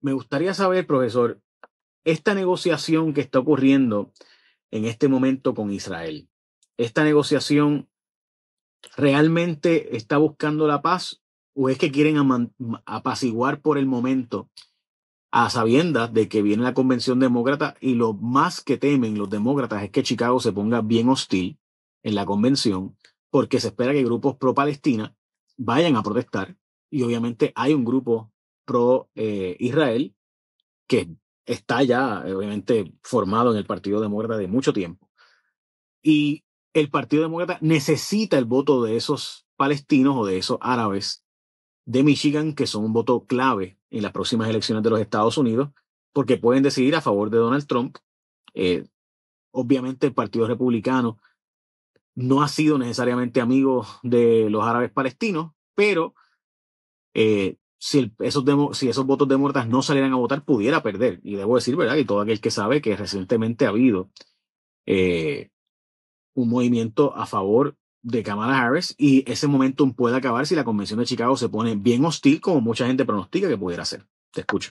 Me gustaría saber, profesor, esta negociación que está ocurriendo en este momento con Israel, esta negociación realmente está buscando la paz o es que quieren apaciguar por el momento a sabiendas de que viene la convención demócrata y lo más que temen los demócratas es que Chicago se ponga bien hostil en la convención porque se espera que grupos pro Palestina vayan a protestar y obviamente hay un grupo pro eh, Israel, que está ya eh, obviamente formado en el Partido Demócrata de mucho tiempo. Y el Partido Demócrata necesita el voto de esos palestinos o de esos árabes de Michigan, que son un voto clave en las próximas elecciones de los Estados Unidos, porque pueden decidir a favor de Donald Trump. Eh, obviamente el Partido Republicano no ha sido necesariamente amigo de los árabes palestinos, pero si, esos votos de esos no salieran a votar, pudiera perder. Y debo decir, ¿verdad?, Y todo aquel que sabe que recientemente ha habido eh, un movimiento a favor de Kamala Harris y ese momento puede acabar si la convención de Chicago se pone bien hostil, como mucha gente pronostica que pudiera ser. Te escucho.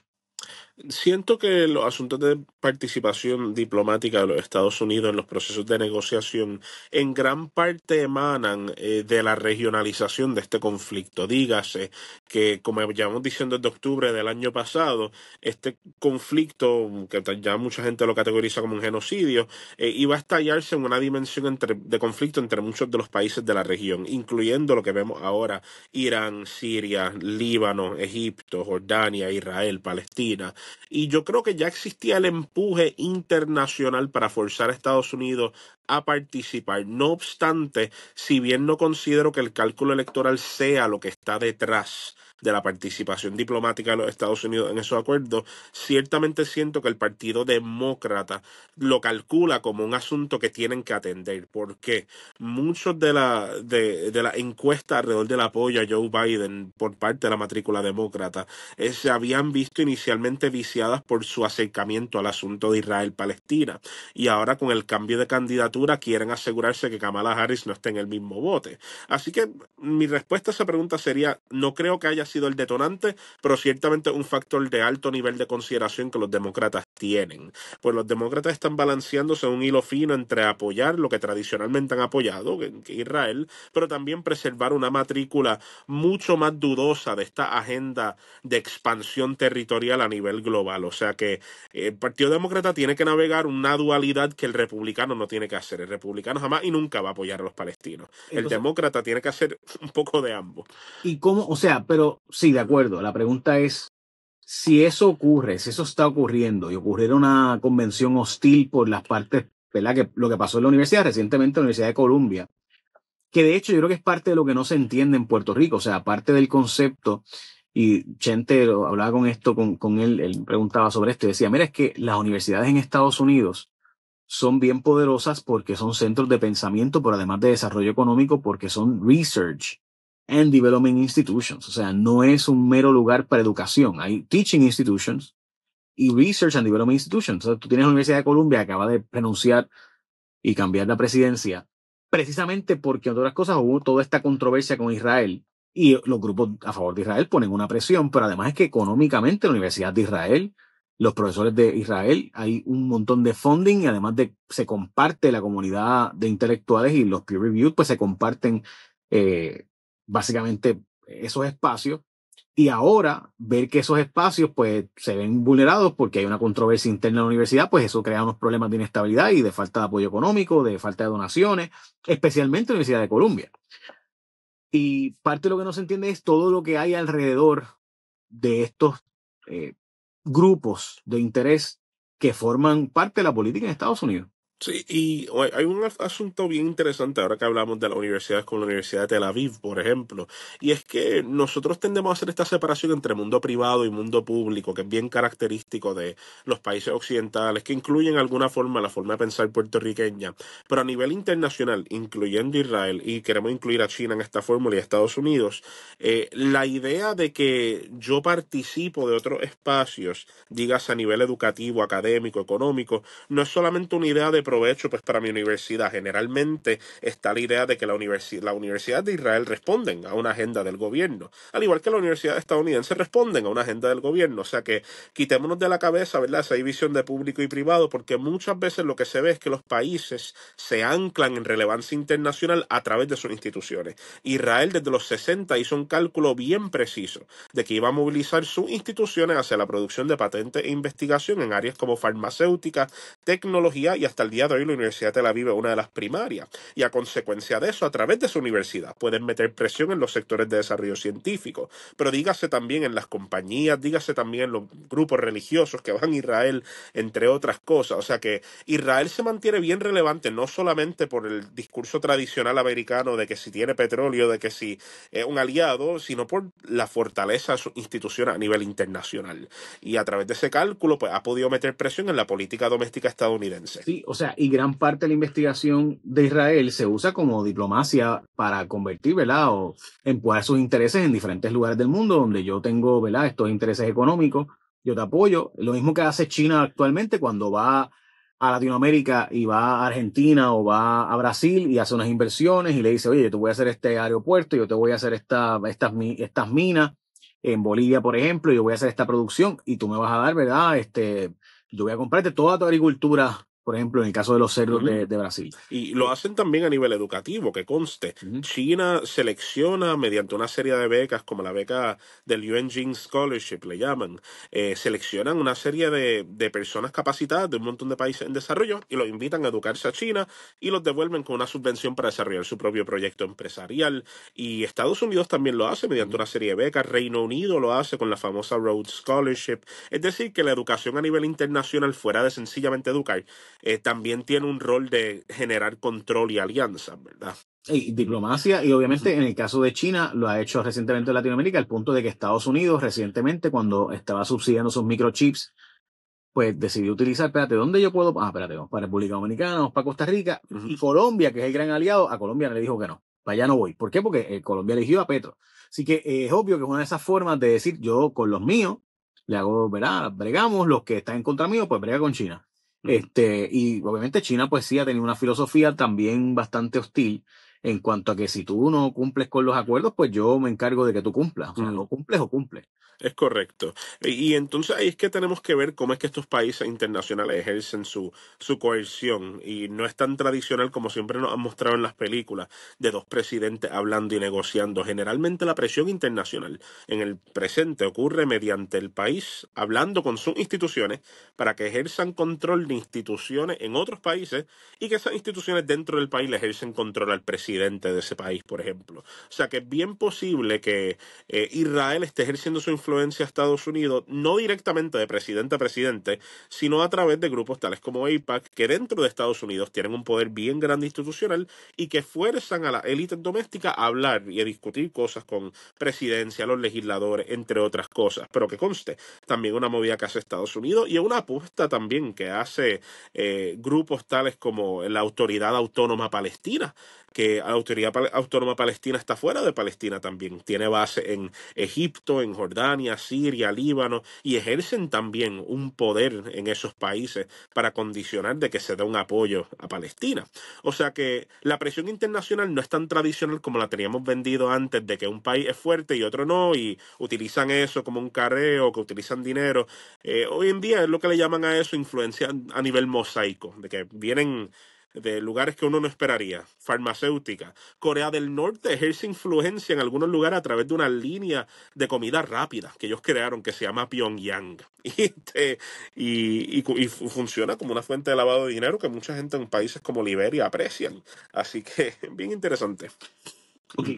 Siento que los asuntos de participación diplomática de los Estados Unidos en los procesos de negociación en gran parte emanan eh, de la regionalización de este conflicto. Dígase que, como llevamos diciendo desde octubre del año pasado, este conflicto, que ya mucha gente lo categoriza como un genocidio, eh, iba a estallarse en una dimensión de conflicto entre muchos de los países de la región, incluyendo lo que vemos ahora, Irán, Siria, Líbano, Egipto, Jordania, Israel, Palestina. Y yo creo que ya existía el empuje internacional para forzar a Estados Unidos a participar. No obstante, si bien no considero que el cálculo electoral sea lo que está detrás de la participación diplomática de los Estados Unidos en esos acuerdos, ciertamente siento que el Partido Demócrata lo calcula como un asunto que tienen que atender, porque muchos de la, de, la encuesta alrededor del apoyo a Joe Biden por parte de la matrícula demócrata eh, se habían visto inicialmente viciadas por su acercamiento al asunto de Israel-Palestina, y ahora con el cambio de candidatura quieren asegurarse que Kamala Harris no esté en el mismo bote. Así que mi respuesta a esa pregunta sería, no creo que haya sido el detonante, pero ciertamente un factor de alto nivel de consideración que los demócratas tienen. Pues los demócratas están balanceándose un hilo fino entre apoyar lo que tradicionalmente han apoyado, que Israel, pero también preservar una matrícula mucho más dudosa de esta agenda de expansión territorial a nivel global. O sea que eh, el Partido Demócrata tiene que navegar una dualidad que el republicano no tiene que hacer. El republicano jamás y nunca va a apoyar a los palestinos. el demócrata tiene que hacer un poco de ambos. Y cómo, o sea, pero Sí, de acuerdo. La pregunta es, si eso ocurre, si eso está ocurriendo y ocurriera una convención hostil por las partes, ¿verdad? Que lo que pasó en la universidad recientemente, en la Universidad de Columbia, que de hecho yo creo que es parte de lo que no se entiende en Puerto Rico, o sea, parte del concepto, y Chente hablaba con esto, con, con él, él preguntaba sobre esto y decía, mira, es que las universidades en Estados Unidos son bien poderosas porque son centros de pensamiento, pero además de desarrollo económico, porque son research and Development Institutions. O sea, no es un mero lugar para educación. Hay Teaching Institutions y Research and Development Institutions. tú tienes la Universidad de Columbia que acaba de renunciar y cambiar la presidencia, precisamente porque, entre otras cosas, hubo toda esta controversia con Israel y los grupos a favor de Israel ponen una presión, pero además es que económicamente la Universidad de Israel, los profesores de Israel, hay un montón de funding y además de se comparte la comunidad de intelectuales y los peer reviewed pues se comparten eh, básicamente esos espacios y ahora ver que esos espacios pues se ven vulnerados porque hay una controversia interna en la universidad, pues eso crea unos problemas de inestabilidad y de falta de apoyo económico, de falta de donaciones, especialmente en la Universidad de Columbia. Y parte de lo que no se entiende es todo lo que hay alrededor de estos eh, grupos de interés que forman parte de la política en Estados Unidos. Sí, y hay un asunto bien interesante ahora que hablamos de las universidades como la Universidad de Tel Aviv, por ejemplo, y es que nosotros tendemos a hacer esta separación entre mundo privado y mundo público, que es bien característico de los países occidentales, que incluyen alguna forma la forma de pensar puertorriqueña, pero a nivel internacional, incluyendo Israel, y queremos incluir a China en esta fórmula y a Estados Unidos, eh, la idea de que yo participo de otros espacios, digas a nivel educativo, académico, económico, no es solamente una idea de provecho pues para mi universidad. Generalmente está la idea de que la, la Universidad de Israel responden a una agenda del gobierno, al igual que la Universidad estadounidense responden a una agenda del gobierno. O sea que quitémonos de la cabeza, ¿verdad? Esa división de público y privado, porque muchas veces lo que se ve es que los países se anclan en relevancia internacional a través de sus instituciones. Israel desde los 60 hizo un cálculo bien preciso de que iba a movilizar sus instituciones hacia la producción de patentes e investigación en áreas como farmacéutica, tecnología y hasta el hoy la Universidad de Tel Aviv es una de las primarias y a consecuencia de eso, a través de su universidad, pueden meter presión en los sectores de desarrollo científico, pero dígase también en las compañías, dígase también en los grupos religiosos que van a Israel, entre otras cosas. O sea que Israel se mantiene bien relevante no solamente por el discurso tradicional americano de que si tiene petróleo, de que si es un aliado, sino por la fortaleza de su institución a nivel internacional. Y a través de ese cálculo, pues ha podido meter presión en la política doméstica estadounidense. Sí, o sea, y gran parte de la investigación de Israel se usa como diplomacia para convertir, ¿verdad? O empujar sus intereses en diferentes lugares del mundo donde yo tengo, ¿verdad? Estos intereses económicos, yo te apoyo. Lo mismo que hace China actualmente cuando va a Latinoamérica y va a Argentina o va a Brasil y hace unas inversiones y le dice, oye, yo te voy a hacer este aeropuerto, yo te voy a hacer estas, minas en Bolivia, por ejemplo, yo voy a hacer esta producción y tú me vas a dar, ¿verdad? Este, yo voy a comprarte toda tu agricultura por ejemplo, en el caso de los cerdos de, Brasil. Y lo hacen también a nivel educativo, que conste. China selecciona mediante una serie de becas, como la beca del Yuan Jing Scholarship, le llaman, eh, seleccionan una serie de, personas capacitadas de un montón de países en desarrollo y los invitan a educarse a China y los devuelven con una subvención para desarrollar su propio proyecto empresarial. Y Estados Unidos también lo hace mediante una serie de becas. Reino Unido lo hace con la famosa Rhodes Scholarship. Es decir, que la educación a nivel internacional, fuera de sencillamente educar, eh, también tiene un rol de generar control y alianzas, ¿verdad? Y diplomacia, y obviamente en el caso de China lo ha hecho recientemente en Latinoamérica, al punto de que Estados Unidos recientemente, cuando estaba subsidiando sus microchips, pues decidió utilizar, espérate, ¿dónde yo puedo? Ah, espérate, para República Dominicana, para Costa Rica, y Colombia, que es el gran aliado, a Colombia le dijo que no, para allá no voy. ¿Por qué? Porque eh, Colombia eligió a Petro. Así que eh, es obvio que es una de esas formas de decir, yo con los míos, le hago, ¿verdad? Bregamos, los que están en contra mío, pues brega con China. Este, y obviamente China pues sí ha tenido una filosofía también bastante hostil en cuanto a que si tú no cumples con los acuerdos, pues yo me encargo de que tú cumplas. O sea, no cumples o cumples. Es correcto. Y, entonces ahí es que tenemos que ver cómo es que estos países internacionales ejercen su, su coerción. Y no es tan tradicional como siempre nos han mostrado en las películas de dos presidentes hablando y negociando. Generalmente la presión internacional en el presente ocurre mediante el país hablando con sus instituciones para que ejerzan control de instituciones en otros países y que esas instituciones dentro del país le ejercen control al presidente de ese país, por ejemplo. O sea que es bien posible que eh, Israel esté ejerciendo su influencia a Estados Unidos, no directamente de presidente a presidente, sino a través de grupos tales como AIPAC, que dentro de Estados Unidos tienen un poder bien grande institucional y que fuerzan a la élite doméstica a hablar y a discutir cosas con presidencia, los legisladores, entre otras cosas. Pero que conste, también una movida que hace Estados Unidos y una apuesta también que hace eh, grupos tales como la Autoridad Autónoma Palestina, que la Autoridad Autónoma Palestina está fuera de Palestina también. Tiene base en Egipto, en Jordania, Siria, Líbano, y ejercen también un poder en esos países para condicionar de que se dé un apoyo a Palestina. O sea que la presión internacional no es tan tradicional como la teníamos vendido antes, de que un país es fuerte y otro no, y utilizan eso como un carreo, que utilizan dinero. Eh, hoy en día es lo que le llaman a eso influencia a nivel mosaico, de que vienen de lugares que uno no esperaría, farmacéutica. Corea del Norte ejerce influencia en algunos lugares a través de una línea de comida rápida que ellos crearon que se llama Pyongyang. Este, y, y, funciona como una fuente de lavado de dinero que mucha gente en países como Liberia aprecian. Así que bien interesante.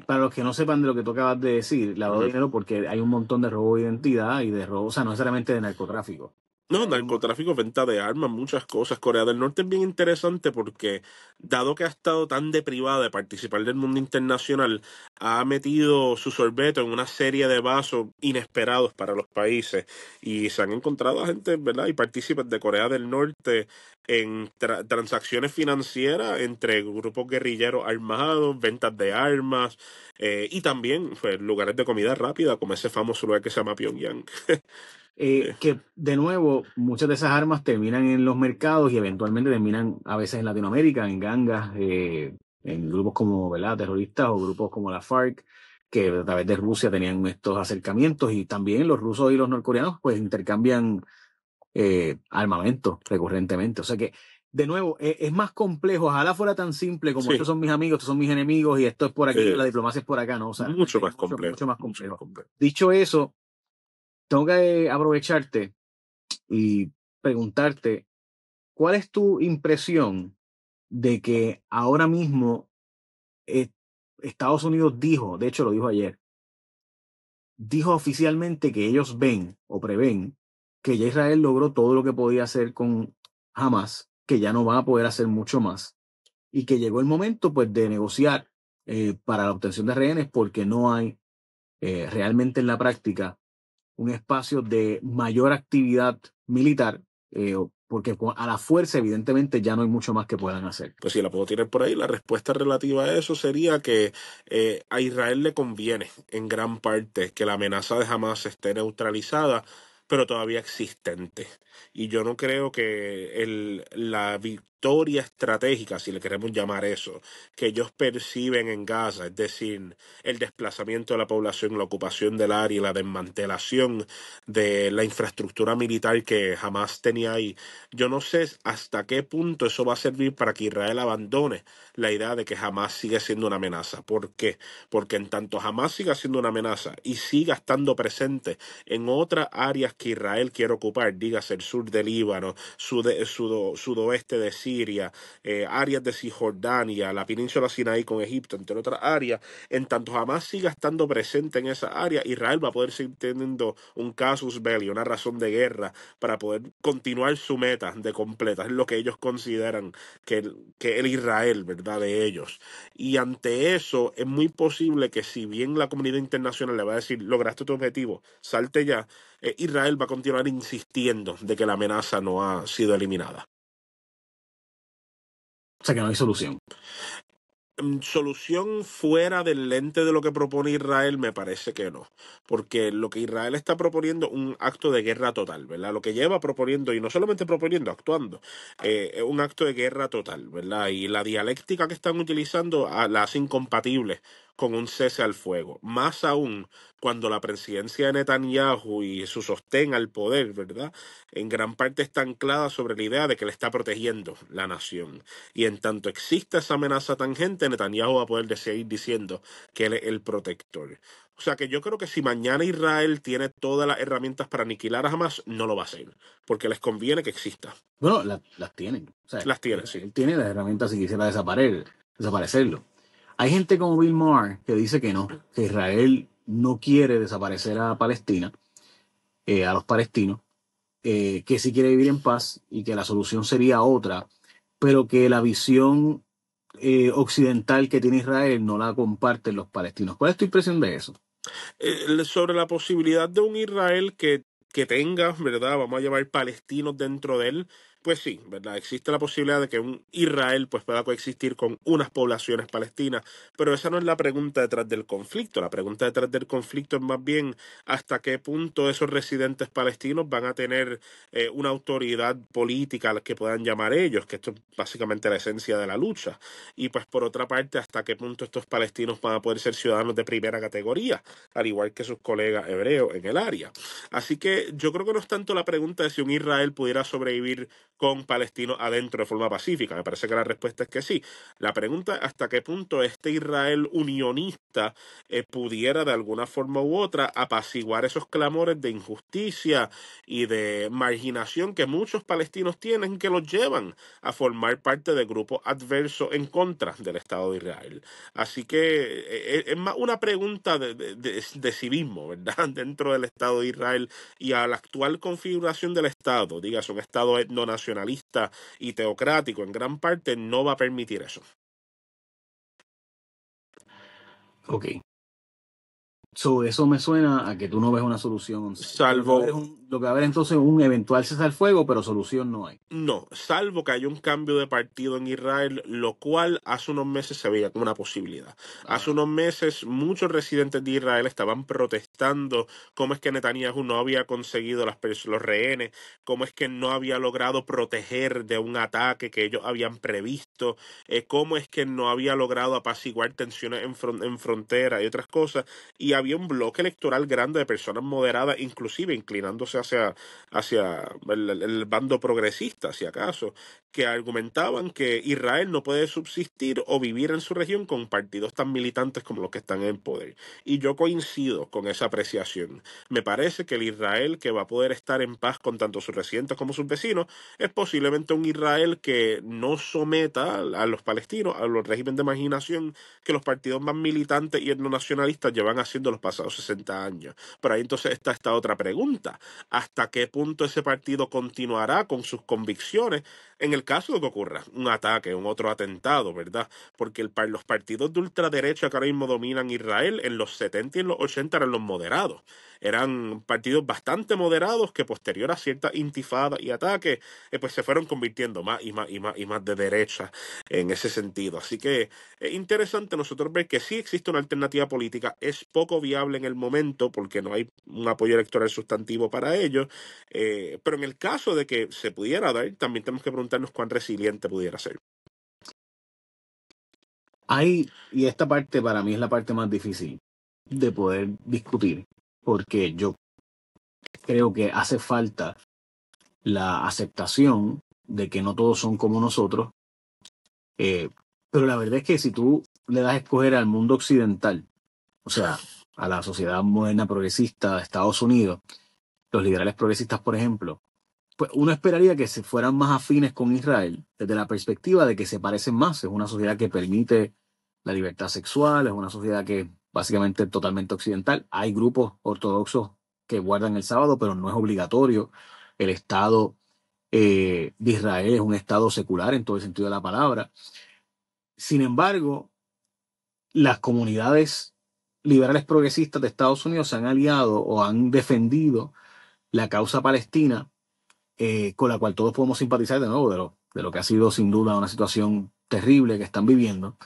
para los que no sepan de lo que tú acabas de decir, lavado de dinero, porque hay un montón de robo de identidad y de robo, o sea, no necesariamente de narcotráfico. No, narcotráfico, venta de armas, muchas cosas. Corea del Norte es bien interesante porque, dado que ha estado tan deprivada de participar del mundo internacional, ha metido su sorbeto en una serie de vasos inesperados para los países. Y se han encontrado a gente, ¿verdad? Y partícipes de Corea del Norte en transacciones financieras entre grupos guerrilleros armados, ventas de armas eh, y también pues, lugares de comida rápida, como ese famoso lugar que se llama Pyongyang. Eh, que de nuevo, muchas de esas armas terminan en los mercados y eventualmente terminan a veces en Latinoamérica, en gangas, eh, en grupos como terroristas o grupos como la FARC, que a través de Rusia tenían estos acercamientos y también los rusos y los norcoreanos pues intercambian eh, armamento recurrentemente. O sea que, de nuevo, e, es, más complejo. Ojalá fuera tan simple como estos son mis amigos, estos son mis enemigos y esto es por aquí, la diplomacia es por acá, ¿no? O sea, mucho, más, complejo, mucho más complejo. Dicho eso, tengo que aprovecharte y preguntarte, ¿cuál es tu impresión de que ahora mismo eh, Estados Unidos dijo, de hecho lo dijo ayer, dijo oficialmente que ellos ven o prevén que ya Israel logró todo lo que podía hacer con Hamas, que ya no va a poder hacer mucho más y que llegó el momento pues de negociar eh, para la obtención de rehenes porque no hay eh, realmente en la práctica un espacio de mayor actividad militar, eh, porque a la fuerza evidentemente ya no hay mucho más que puedan hacer. Pues si la puedo tirar por ahí, la respuesta relativa a eso sería que eh, a Israel le conviene en gran parte que la amenaza de Hamas esté neutralizada, pero todavía existente. Y yo no creo que el, la victoria estratégica, si le queremos llamar eso, que ellos perciben en Gaza, es decir, el desplazamiento de la población, la ocupación del área y la desmantelación de la infraestructura militar que jamás tenía ahí, yo no sé hasta qué punto eso va a servir para que Israel abandone la idea de que jamás sigue siendo una amenaza. ¿Por qué? Porque en tanto jamás siga siendo una amenaza y siga estando presente en otras áreas que Israel quiere ocupar, dígase sur del Líbano, sudoeste de Siria, eh, áreas de Cisjordania, la península Sinaí con Egipto, entre otras áreas, en tanto jamás siga estando presente en esa área, Israel va a poder seguir teniendo un casus belli, una razón de guerra, para poder continuar su meta de completa. Es lo que ellos consideran que el, Israel, ¿verdad? De ellos. Y ante eso, es muy posible que si bien la comunidad internacional le va a decir, lograste tu objetivo, salte ya, eh, Israel va a continuar insistiendo de que la amenaza no ha sido eliminada. O sea que no hay solución. Mm, solución fuera del lente de lo que propone Israel, me parece que no. Porque lo que Israel está proponiendo un acto de guerra total, ¿verdad? Lo que lleva proponiendo, y no solamente proponiendo, actuando, eh, es un acto de guerra total, ¿verdad? Y la dialéctica que están utilizando ah, la hace incompatible con un cese al fuego. Más aún cuando la presidencia de Netanyahu y su sostén al poder, ¿verdad? En gran parte está anclada sobre la idea de que le está protegiendo la nación. Y en tanto exista esa amenaza tangente, Netanyahu va a poder seguir diciendo que él es el protector. O sea que yo creo que si mañana Israel tiene todas las herramientas para aniquilar a Hamas, no lo va a hacer, porque les conviene que exista. Bueno, las tienen. O las tienen, sí. Él tiene las herramientas si quisiera desaparecerlo. Hay gente como Bill Maher que dice que no, que Israel no quiere desaparecer a Palestina, eh, a los palestinos, eh, que sí quiere vivir en paz y que la solución sería otra, pero que la visión eh, occidental que tiene Israel no la comparten los palestinos. ¿Cuál es tu impresión de eso? sobre la posibilidad de un Israel que, que tenga, ¿verdad? Vamos a llevar palestinos dentro de él, pues sí, ¿verdad? Existe la posibilidad de que un Israel pues, pueda coexistir con unas poblaciones palestinas, pero esa no es la pregunta detrás del conflicto. La pregunta detrás del conflicto es más bien hasta qué punto esos residentes palestinos van a tener eh, una autoridad política a la que puedan llamar ellos, que esto es básicamente la esencia de la lucha. Y pues por otra parte, hasta qué punto estos palestinos van a poder ser ciudadanos de primera categoría, al igual que sus colegas hebreos en el área. Así que yo creo que no es tanto la pregunta de si un Israel pudiera sobrevivir con palestinos adentro de forma pacífica? Me parece que la respuesta es que sí. La pregunta es hasta qué punto este Israel unionista eh, pudiera de alguna forma u otra apaciguar esos clamores de injusticia y de marginación que muchos palestinos tienen que los llevan a formar parte de grupos adversos en contra del Estado de Israel. Así que eh, eh, es más una pregunta de, de, de, civismo, ¿verdad? Dentro del Estado de Israel y a la actual configuración del Estado, digas, un Estado etnonacional nacionalista y teocrático en gran parte no va a permitir eso eso me suena a que tú no ves una solución. Salvo. lo que va a haber entonces un eventual cese fuego, pero solución no hay. No, salvo que haya un cambio de partido en Israel, lo cual hace unos meses se veía como una posibilidad. Ah. Hace unos meses muchos residentes de Israel estaban protestando cómo es que Netanyahu no había conseguido los rehenes, cómo es que no había logrado proteger de un ataque que ellos habían previsto eh, cómo es que no había logrado apaciguar tensiones en, frontera y otras cosas. Y había un bloque electoral grande de personas moderadas, inclusive inclinándose hacia, hacia el bando progresista, si acaso, que argumentaban que Israel no puede subsistir o vivir en su región con partidos tan militantes como los que están en poder. Y yo coincido con esa apreciación. Me parece que el Israel que va a poder estar en paz con tanto sus residentes como sus vecinos es posiblemente un Israel que no someta a los palestinos a los regímenes de imaginación que los partidos más militantes y etnonacionalistas llevan haciendo los pasados 60 años. Pero ahí entonces está esta otra pregunta. ¿Hasta qué punto ese partido continuará con sus convicciones en el caso de que ocurra un ataque, un otro atentado, ¿verdad? Porque el, los partidos de ultraderecha que ahora mismo dominan Israel en los 70 y en los 80 eran los moderados eran partidos bastante moderados que posterior a cierta intifada y ataques, eh, pues se fueron convirtiendo más y más y más y más de derecha en ese sentido. Así que es eh, interesante nosotros ver que sí existe una alternativa política, es poco viable en el momento porque no hay un apoyo electoral sustantivo para ello, eh, pero en el caso de que se pudiera dar, también tenemos que preguntarnos cuán resiliente pudiera ser. Hay, y esta parte para mí es la parte más difícil de poder discutir, porque yo creo que hace falta la aceptación de que no todos son como nosotros. Eh, pero la verdad es que si tú le das a escoger al mundo occidental, o sea, a la sociedad moderna progresista de Estados Unidos, los liberales progresistas, por ejemplo, pues uno esperaría que se fueran más afines con Israel desde la perspectiva de que se parecen más. Es una sociedad que permite la libertad sexual, es una sociedad que básicamente totalmente occidental. Hay grupos ortodoxos que guardan el sábado, pero no es obligatorio. El Estado eh, de Israel es un Estado secular en todo el sentido de la palabra. Sin embargo, las comunidades liberales progresistas de Estados Unidos se han aliado o han defendido la causa palestina eh, con la cual todos podemos simpatizar de nuevo de lo que ha sido sin duda una situación terrible que están viviendo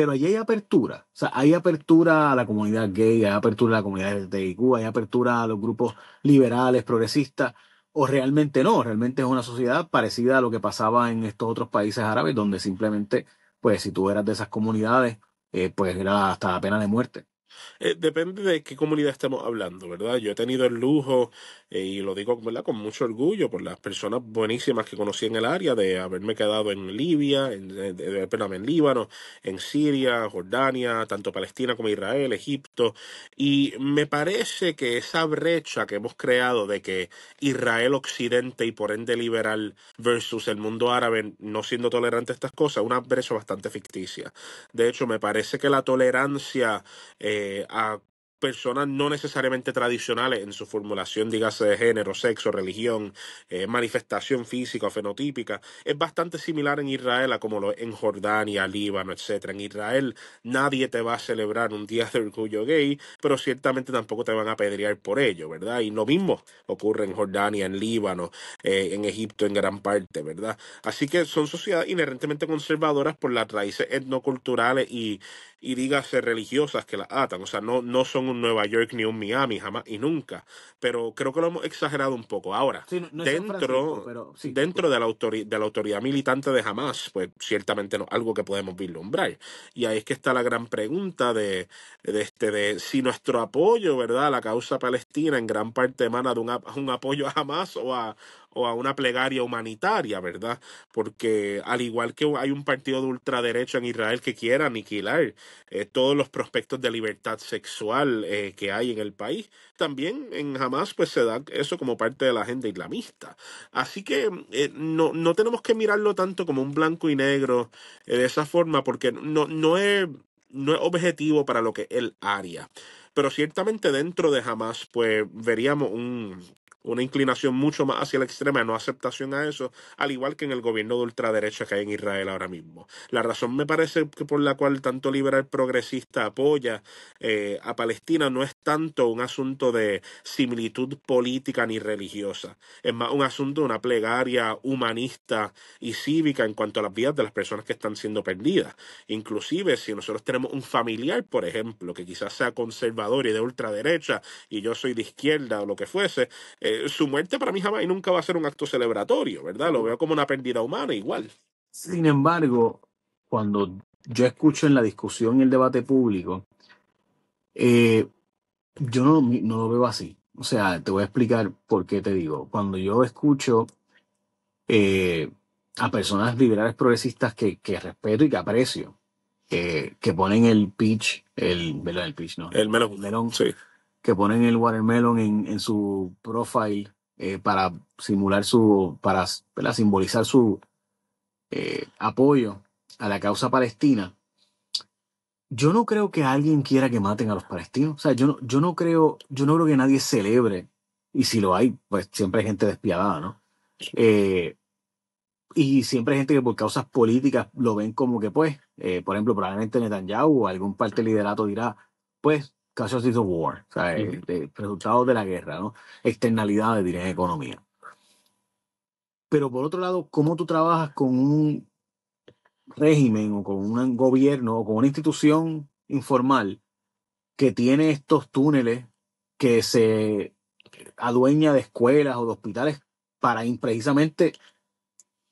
pero allí hay apertura. O sea, hay apertura a la comunidad gay, hay apertura a la comunidad de LGBTQ, hay apertura a los grupos liberales, progresistas, o realmente no, realmente es una sociedad parecida a lo que pasaba en estos otros países árabes, donde simplemente, pues si tú eras de esas comunidades, eh, pues era hasta la pena de muerte. Eh, depende de qué comunidad Estamos hablando, ¿verdad? Yo he tenido el lujo, eh, y lo digo ¿verdad? con mucho orgullo, por las personas buenísimas que conocí en el área, de haberme quedado en Libia, en, eh, en Líbano, en Siria, Jordania, tanto Palestina como Israel, Egipto, y me parece que esa brecha que hemos creado de que Israel occidente y por ende liberal versus el mundo árabe no siendo tolerante a estas cosas, una brecha bastante ficticia. De hecho, me parece que la tolerancia... Eh, a personas no necesariamente tradicionales en su formulación, dígase de género, sexo, religión, eh, manifestación física o fenotípica, es bastante similar en Israel a como lo es en Jordania, Líbano, etc. En Israel nadie te va a celebrar un día de orgullo gay, pero ciertamente tampoco te van a apedrear por ello, ¿verdad? Y lo mismo ocurre en Jordania, en Líbano, eh, en Egipto en gran parte, ¿verdad? Así que son sociedades inherentemente conservadoras por las raíces etnoculturales y y dígase religiosas que las atan. O sea, no, no son un Nueva York ni un Miami jamás y nunca. Pero creo que lo hemos exagerado un poco. Ahora, dentro, dentro de, la autoridad, de la autoridad militante de Hamas, pues ciertamente no algo que podemos vislumbrar. Y ahí es que está la gran pregunta de, de, este, de si nuestro apoyo, ¿verdad?, a la causa palestina en gran parte emana de un, un apoyo a Hamas o a, o a una plegaria humanitaria, ¿verdad? Porque al igual que hay un partido de ultraderecho en Israel que quiera aniquilar eh, todos los prospectos de libertad sexual eh, que hay en el país, también en Hamas pues se da eso como parte de la agenda islamista. Así que mm, eh, no, tenemos que mirarlo tanto como un blanco y negro de esa forma porque no, no, es, objetivo para lo que él haría. pero ciertamente dentro de Hamas, pues veríamos un, una inclinación mucho más hacia la extrema, no aceptación a eso, al igual que en el gobierno de ultraderecha que hay en Israel ahora mismo. La razón me parece que por la cual tanto liberal progresista apoya eh, a Palestina no es tanto un asunto de similitud política ni religiosa, es más un asunto de una plegaria humanista y cívica en cuanto a las vidas de las personas que están siendo perdidas. Inclusive si nosotros tenemos un familiar, por ejemplo, que quizás sea conservador y de ultraderecha y yo soy de izquierda o lo que fuese, eh, su muerte para mí jamás y nunca va a ser un acto celebratorio, ¿verdad? Lo veo como una pérdida humana igual. Sin embargo, cuando yo escucho en la discusión y el debate público, eh, yo no, lo veo así. O sea, te voy a explicar por qué te digo. Cuando yo escucho eh, a personas liberales progresistas que, respeto y que aprecio, que, ponen el pitch, el, el pitch, ¿no? El melón. El melón sí que ponen el watermelon en, su profile eh, para simular su, para, simbolizar su eh, apoyo a la causa palestina. Yo no creo que alguien quiera que maten a los palestinos. O sea, yo no, yo no creo, yo no creo que nadie celebre. Y si lo hay, pues siempre hay gente despiadada, ¿no? Eh, y siempre hay gente que por causas políticas lo ven como que, pues, por ejemplo, probablemente Netanyahu o algún parte liderato dirá, pues, war, de- resultados de la guerra, ¿no? Externalidades, diría, economía. Pero por otro lado, ¿cómo tú trabajas con un régimen o con un gobierno o con una institución informal que tiene estos túneles que se adueña de escuelas o de hospitales para precisamente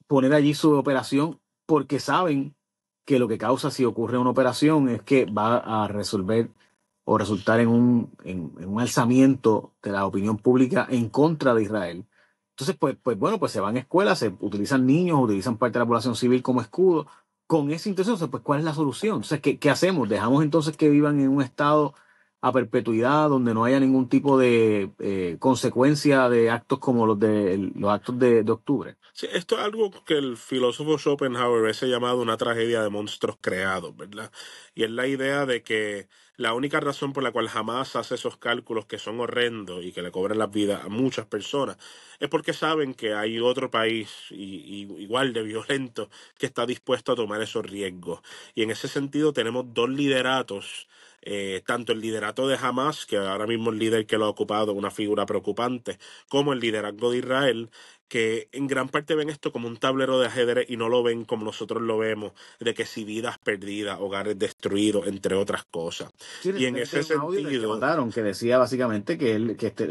poner allí su operación porque saben que lo que causa si ocurre una operación es que va a resolver o resultar en un, en, un alzamiento de la opinión pública en contra de Israel. Entonces, pues, pues bueno, pues se van a escuelas, se utilizan niños, utilizan parte de la población civil como escudo. Con esa intención, pues, ¿cuál es la solución? Entonces, ¿qué, ¿qué hacemos? ¿Dejamos entonces que vivan en un estado a perpetuidad, donde no haya ningún tipo de eh, consecuencia de actos como los de los actos de, de octubre esto es algo que el filósofo Schopenhauer ha llamado una tragedia de monstruos creados, ¿verdad? Y es la idea de que la única razón por la cual jamás hace esos cálculos que son horrendos y que le cobran las vidas a muchas personas es porque saben que hay otro país igual de violento que está dispuesto a tomar esos riesgos. Y en ese sentido tenemos dos lideratos eh, tanto el liderato de Hamas, que ahora mismo el líder que lo ha ocupado una figura preocupante, como el liderazgo de Israel, que en gran parte ven esto como un tablero de ajedrez y no lo ven como nosotros lo vemos, de que si vidas perdidas, hogares destruidos, entre otras cosas. y en ese sentido... Que, que decía básicamente que, este,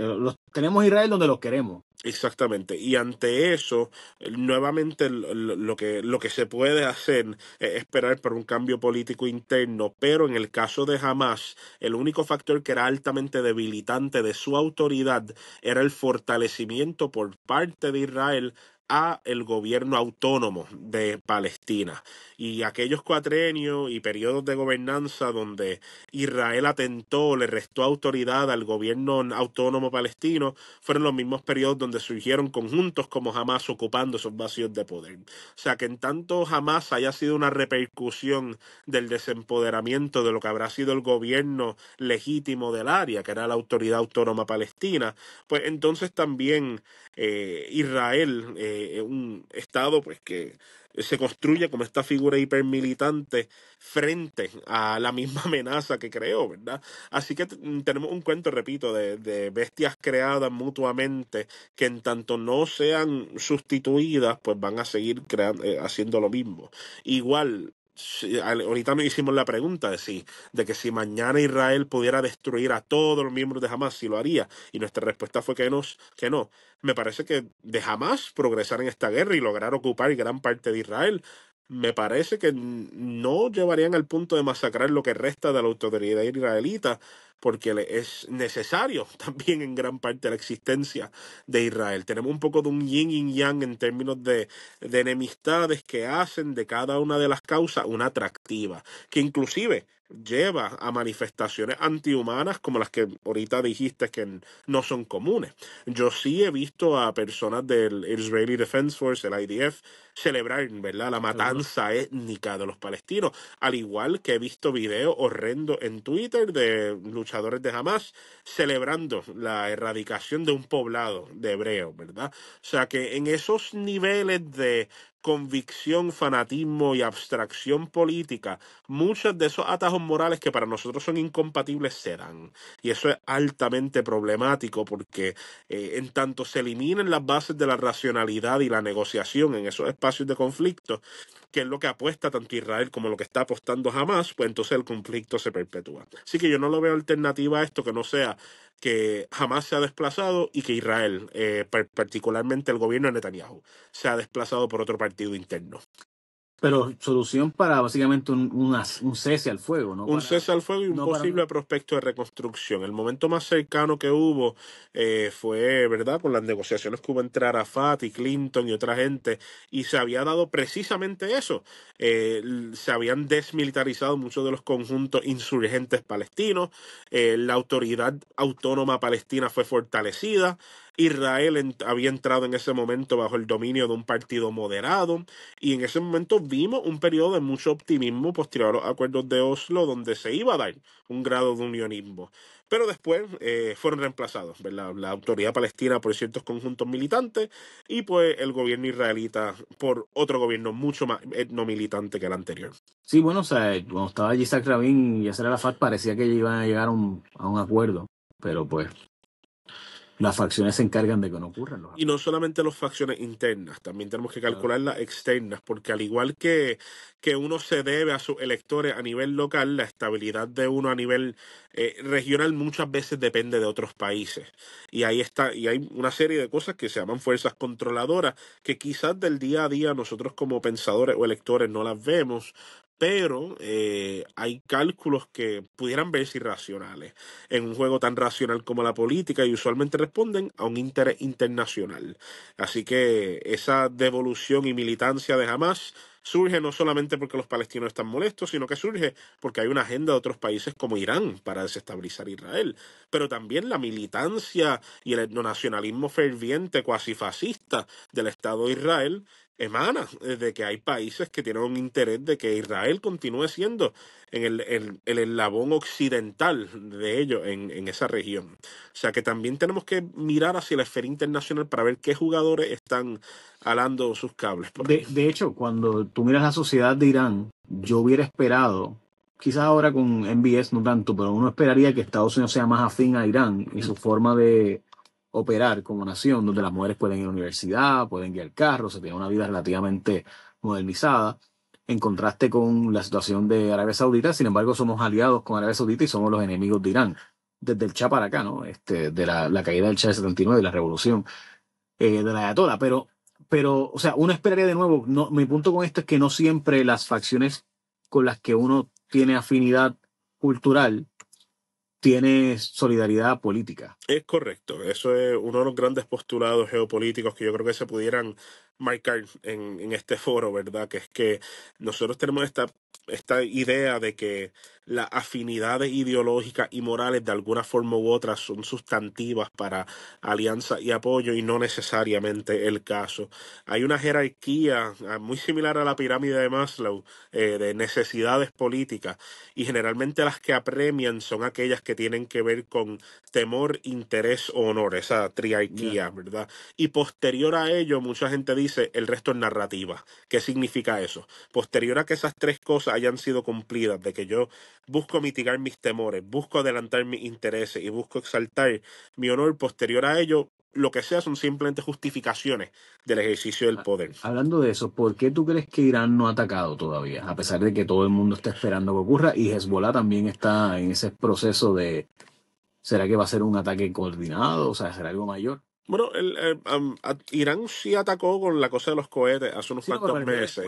tenemos Israel donde los queremos. Exactamente. Y ante eso, eh, nuevamente lo que, lo que se puede hacer es eh, esperar por un cambio político interno, pero en el caso de Hamas, el único factor que era altamente debilitante de su autoridad era el fortalecimiento por parte de Israel a el gobierno autónomo de Palestina y aquellos cuatrenios y periodos de gobernanza donde Israel atentó, le restó autoridad al gobierno autónomo palestino, fueron los mismos periodos donde surgieron conjuntos como Hamas ocupando esos vacíos de poder. O sea que en tanto Hamas haya sido una repercusión del desempoderamiento de lo que habrá sido el gobierno legítimo del área, que era la autoridad autónoma palestina, pues entonces también eh, Israel eh, eh, un Estado pues, que se construye como esta figura hipermilitante frente a la misma amenaza que creó, ¿verdad? Así que tenemos un cuento, repito, de, bestias creadas mutuamente que en tanto no sean sustituidas, pues van a seguir creando, eh, haciendo lo mismo. Igual, ahorita me hicimos la pregunta de, si, de que si mañana Israel pudiera destruir a todos los miembros de Hamas, si lo haría. Y nuestra respuesta fue que no. Que no. Me parece que de Hamas progresar en esta guerra y lograr ocupar gran parte de Israel, me parece que no llevarían al punto de masacrar lo que resta de la autoridad israelita, porque es necesario también en gran parte la existencia de Israel. Tenemos un poco de un yin y yang en términos de, de enemistades que hacen de cada una de las causas una atractiva, que inclusive lleva a manifestaciones antihumanas como las que ahorita dijiste que no son comunes. Yo sí he visto a personas del Israeli Defense Force, el IDF, celebrar ¿verdad? la matanza étnica de los palestinos, al igual que he visto videos horrendos en Twitter de luchadores de Hamas celebrando la erradicación de un poblado de hebreos, ¿verdad? O sea que en esos niveles de convicción, fanatismo y abstracción política, muchos de esos atajos morales que para nosotros son incompatibles se dan. Y eso es altamente problemático porque eh, en tanto se eliminan las bases de la racionalidad y la negociación en esos espacios de conflicto, que es lo que apuesta tanto Israel como lo que está apostando jamás, pues entonces el conflicto se perpetúa. Así que yo no lo veo alternativa a esto que no sea que jamás se ha desplazado y que Israel, eh, particularmente el gobierno de Netanyahu, se ha desplazado por otro país partido interno. Pero solución para básicamente un, un cese al fuego, ¿no? Un cese al fuego y un posible prospecto de reconstrucción. El momento más cercano que hubo eh, fue, ¿verdad?, con las negociaciones que hubo entre Arafat y Clinton y otra gente, y se había dado precisamente eso. Eh, se habían desmilitarizado muchos de los conjuntos insurgentes palestinos, eh, la autoridad autónoma palestina fue fortalecida, Israel había entrado en ese momento bajo el dominio de un partido moderado y en ese momento vimos un periodo de mucho optimismo posterior a los acuerdos de Oslo donde se iba a dar un grado de unionismo. Pero después eh, fueron reemplazados, ¿verdad? La autoridad palestina por ciertos conjuntos militantes y pues el gobierno israelita por otro gobierno mucho más etnomilitante que el anterior. Sí, bueno, o sea, cuando estaba Yitzhak Rabin y Yasser Arafat parecía que iban a llegar a un acuerdo, pero pues las facciones se encargan de que no ocurran. y no solamente las facciones internas, también tenemos que calcular las externas, porque al igual que, que uno se debe a sus electores a nivel local, la estabilidad de uno a nivel eh, regional muchas veces depende de otros países. Y ahí está, y hay una serie de cosas que se llaman fuerzas controladoras, que quizás del día a día nosotros como pensadores o electores no las vemos, pero eh, hay cálculos que pudieran verse irracionales en un juego tan racional como la política y usualmente responden a un interés internacional. Así que esa devolución y militancia de Hamas surge no solamente porque los palestinos están molestos, sino que surge porque hay una agenda de otros países como Irán para desestabilizar Israel. Pero también la militancia y el etnonacionalismo ferviente, cuasi fascista del Estado de Israel, emana eh, de que hay países que tienen un interés de que Israel continúe siendo en el, eslabón occidental de ellos en, esa región. O sea que también tenemos que mirar hacia la esfera internacional para ver qué jugadores están alando sus cables. de, de, hecho, cuando tú miras la sociedad de Irán, yo hubiera esperado, quizás ahora con MBS no tanto, pero uno esperaría que Estados Unidos sea más afín a Irán y su mm. forma de operar como nación, donde las mujeres pueden ir a la universidad, pueden guiar carros, se tiene una vida relativamente modernizada, en contraste con la situación de Arabia Saudita, sin embargo somos aliados con Arabia Saudita y somos los enemigos de Irán, desde el Chá para acá, ¿no? Este, de la, caída del Chá del 79 de la revolución eh, de la toda pero, pero, o sea, uno esperaría de nuevo, no, mi punto con esto es que no siempre las facciones con las que uno tiene afinidad cultural tiene solidaridad política. Es correcto. Eso es uno de los grandes postulados geopolíticos que yo creo que se pudieran marcar en, este foro, ¿verdad? Que es que nosotros tenemos esta, esta idea de que las afinidades ideológicas y morales de alguna forma u otra son sustantivas para alianza y apoyo y no necesariamente el caso. Hay una jerarquía ah, muy similar a la pirámide de Maslow eh, de necesidades políticas y generalmente las que apremian son aquellas que tienen que ver con temor, interés o honor, esa triarquía, ¿verdad? Y posterior a ello, mucha gente dice el resto es narrativa. ¿Qué significa eso? Posterior a que esas tres cosas hayan sido cumplidas, de que yo busco mitigar mis temores, busco adelantar mis intereses y busco exaltar mi honor, posterior a ello, lo que sea son simplemente justificaciones del ejercicio del ah, poder. Hablando de eso, ¿por qué tú crees que Irán no ha atacado todavía? A pesar de que todo el mundo está esperando que ocurra y Hezbollah también está en ese proceso de, ¿será que va a ser un ataque coordinado? O sea, ¿será algo mayor? Bueno, el, eh, Irán sí atacó con la cosa de los cohetes hace unos cuantos meses.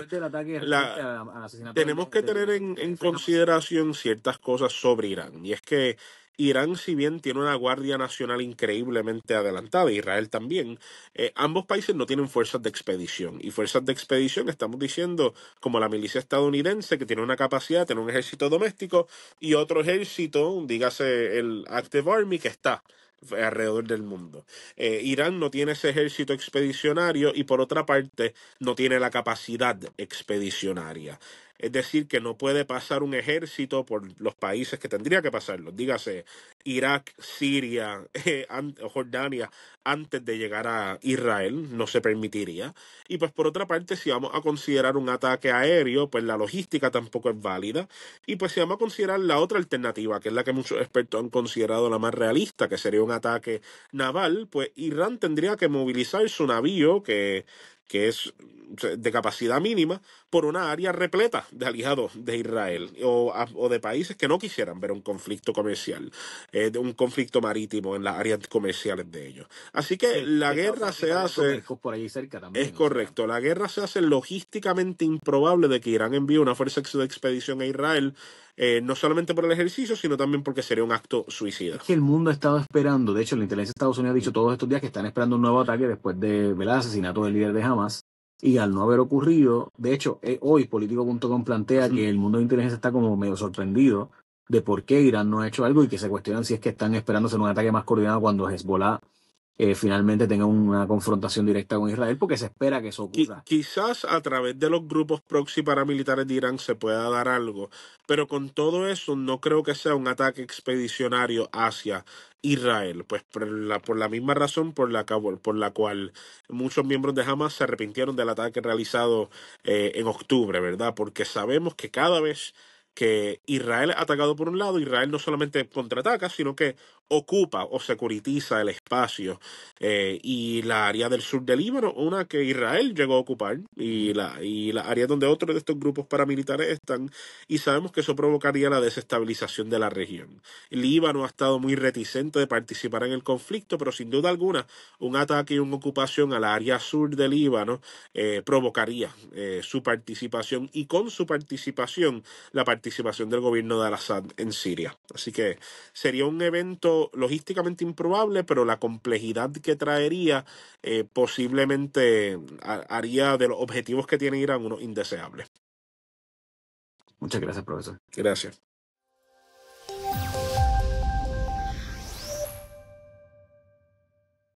tenemos que tener en, consideración ciertas cosas sobre Irán. Y es que Irán, si bien tiene una Guardia Nacional increíblemente adelantada, Israel también, eh, ambos países no tienen fuerzas de expedición. Y fuerzas de expedición, estamos diciendo, como la milicia estadounidense, que tiene una capacidad, tiene un ejército doméstico y otro ejército, dígase el Active Army, que está alrededor del mundo. Eh, Irán no tiene ese ejército expedicionario y por otra parte no tiene la capacidad expedicionaria. Es decir, que no puede pasar un ejército por los países que tendría que pasarlo. Dígase Irak, Siria, eh, Jordania, antes de llegar a Israel, no se permitiría. Y pues por otra parte, si vamos a considerar un ataque aéreo, pues la logística tampoco es válida. Y pues si vamos a considerar la otra alternativa, que es la que muchos expertos han considerado la más realista, que sería un ataque naval, pues Irán tendría que movilizar su navío, que, que es de capacidad mínima por una área repleta de aliados de Israel o, de países que no quisieran ver un conflicto comercial, eh, un conflicto marítimo en las áreas comerciales de ellos. Así que la guerra se hace... es correcto, la guerra se hace logísticamente improbable de que Irán envíe una fuerza de expedición a Israel, eh, no solamente por el ejercicio, sino también porque sería un acto suicida. que el mundo ha estado esperando, de hecho la inteligencia de Estados Unidos ha dicho todos estos días que están esperando un nuevo ataque después de, del asesinato del líder de Hamas. Y al no haber ocurrido, de hecho, eh, hoy Político.com plantea que el mundo de inteligencia está como medio sorprendido de por qué Irán no ha hecho algo y que se cuestionan si es que están esperándose un ataque más coordinado cuando Hezbollah eh, finalmente tenga una confrontación directa con Israel, porque se espera que eso ocurra. Quizás a través de los grupos proxy paramilitares de Irán se pueda dar algo, pero con todo eso no creo que sea un ataque expedicionario hacia Israel, pues por la, por la misma razón por la, por la cual muchos miembros de Hamas se arrepintieron del ataque realizado eh, en octubre, ¿verdad? Porque sabemos que cada vez que Israel ha atacado por un lado, Israel no solamente contraataca, sino que ocupa o securitiza el espacio eh, y la área del sur del Líbano, una que Israel llegó a ocupar y la, y la área donde otros de estos grupos paramilitares están y sabemos que eso provocaría la desestabilización de la región. Líbano ha estado muy reticente de participar en el conflicto, pero sin duda alguna un ataque y una ocupación a la área sur del Líbano eh, provocaría eh, su participación y con su participación la participación del gobierno de Al-Assad en Siria. Así que sería un evento logísticamente improbable, pero la complejidad que traería eh, posiblemente haría de los objetivos que tiene Irán uno indeseable Muchas gracias, profesor. Gracias.